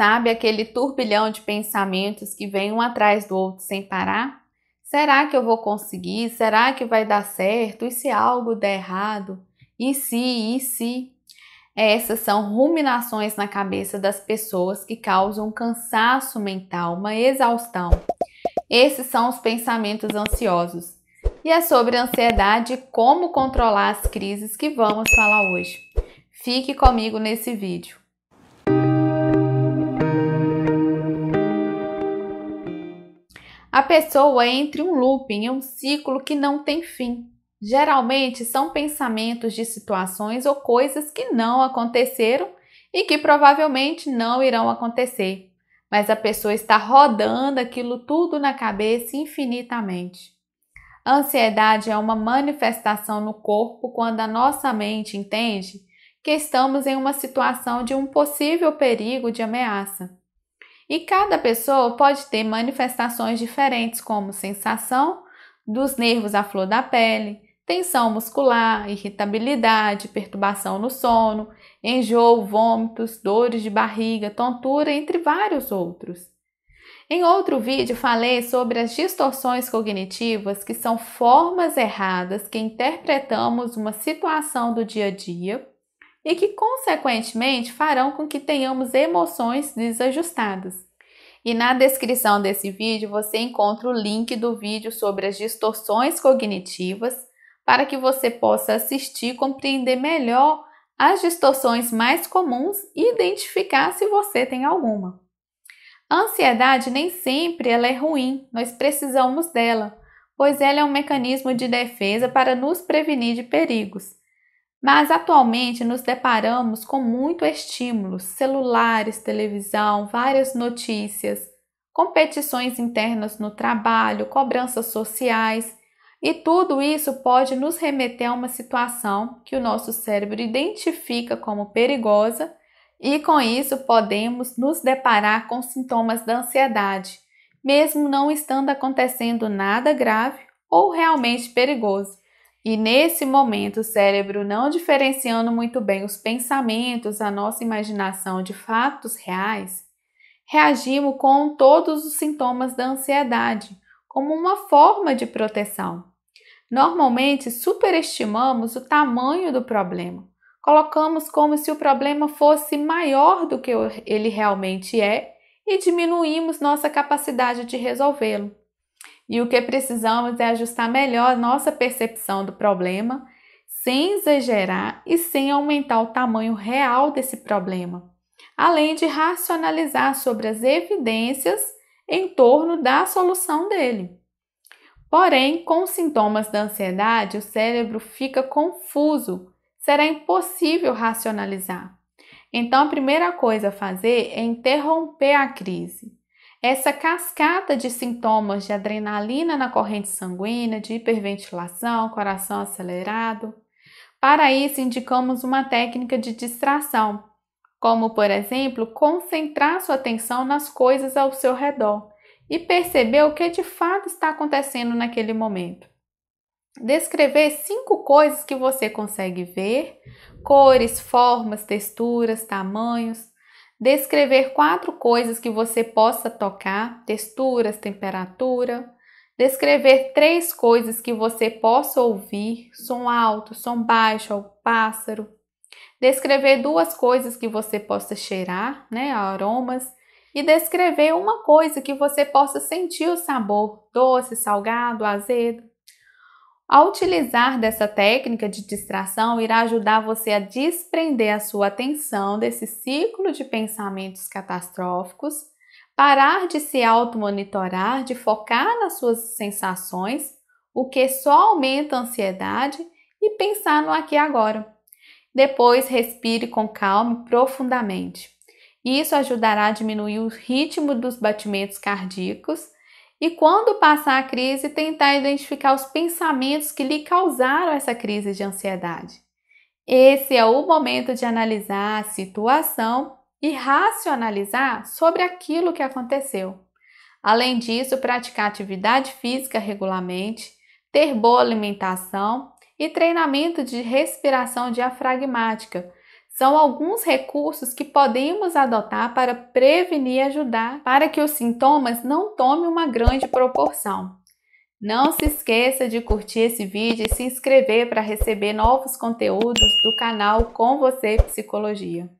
Sabe aquele turbilhão de pensamentos que vem um atrás do outro sem parar? Será que eu vou conseguir? Será que vai dar certo? E se algo der errado? E se? E se? É, essas são ruminações na cabeça das pessoas que causam cansaço mental, uma exaustão. Esses são os pensamentos ansiosos. E é sobre ansiedade e como controlar as crises que vamos falar hoje. Fique comigo nesse vídeo. pessoa entra em um looping, um ciclo que não tem fim. Geralmente são pensamentos de situações ou coisas que não aconteceram e que provavelmente não irão acontecer, mas a pessoa está rodando aquilo tudo na cabeça infinitamente. A ansiedade é uma manifestação no corpo quando a nossa mente entende que estamos em uma situação de um possível perigo de ameaça. E cada pessoa pode ter manifestações diferentes, como sensação dos nervos à flor da pele, tensão muscular, irritabilidade, perturbação no sono, enjoo, vômitos, dores de barriga, tontura, entre vários outros. Em outro vídeo falei sobre as distorções cognitivas, que são formas erradas que interpretamos uma situação do dia a dia e que, consequentemente, farão com que tenhamos emoções desajustadas. E na descrição desse vídeo você encontra o link do vídeo sobre as distorções cognitivas para que você possa assistir e compreender melhor as distorções mais comuns e identificar se você tem alguma. A ansiedade nem sempre ela é ruim, nós precisamos dela, pois ela é um mecanismo de defesa para nos prevenir de perigos. Mas atualmente nos deparamos com muito estímulo: celulares, televisão, várias notícias, competições internas no trabalho, cobranças sociais, e tudo isso pode nos remeter a uma situação que o nosso cérebro identifica como perigosa, e com isso podemos nos deparar com sintomas da ansiedade, mesmo não estando acontecendo nada grave ou realmente perigoso. E nesse momento, o cérebro não diferenciando muito bem os pensamentos, a nossa imaginação de fatos reais, reagimos com todos os sintomas da ansiedade como uma forma de proteção. Normalmente, superestimamos o tamanho do problema, colocamos como se o problema fosse maior do que ele realmente é e diminuímos nossa capacidade de resolvê-lo. E o que precisamos é ajustar melhor nossa percepção do problema, sem exagerar e sem aumentar o tamanho real desse problema, além de racionalizar sobre as evidências em torno da solução dele. Porém, com sintomas da ansiedade, o cérebro fica confuso, será impossível racionalizar. Então, a primeira coisa a fazer é interromper a crise. Essa cascata de sintomas de adrenalina na corrente sanguínea, de hiperventilação, coração acelerado. Para isso, indicamos uma técnica de distração, como, por exemplo, concentrar sua atenção nas coisas ao seu redor e perceber o que de fato está acontecendo naquele momento. Descrever cinco coisas que você consegue ver: cores, formas, texturas, tamanhos, descrever quatro coisas que você possa tocar: texturas, temperatura. Descrever três coisas que você possa ouvir: som alto, som baixo, ao pássaro. Descrever duas coisas que você possa cheirar, né, aromas, e descrever uma coisa que você possa sentir o sabor, doce, salgado, azedo. Ao utilizar dessa técnica de distração, irá ajudar você a desprender a sua atenção desse ciclo de pensamentos catastróficos, parar de se automonitorar, de focar nas suas sensações, o que só aumenta a ansiedade, e pensar no aqui e agora. Depois, respire com calma e profundamente. Isso ajudará a diminuir o ritmo dos batimentos cardíacos e, quando passar a crise, tentar identificar os pensamentos que lhe causaram essa crise de ansiedade. Esse é o momento de analisar a situação e racionalizar sobre aquilo que aconteceu. Além disso, praticar atividade física regularmente, ter boa alimentação e treinamento de respiração diafragmática são alguns recursos que podemos adotar para prevenir e ajudar para que os sintomas não tomem uma grande proporção. Não se esqueça de curtir esse vídeo e se inscrever para receber novos conteúdos do canal Com Você Psicologia.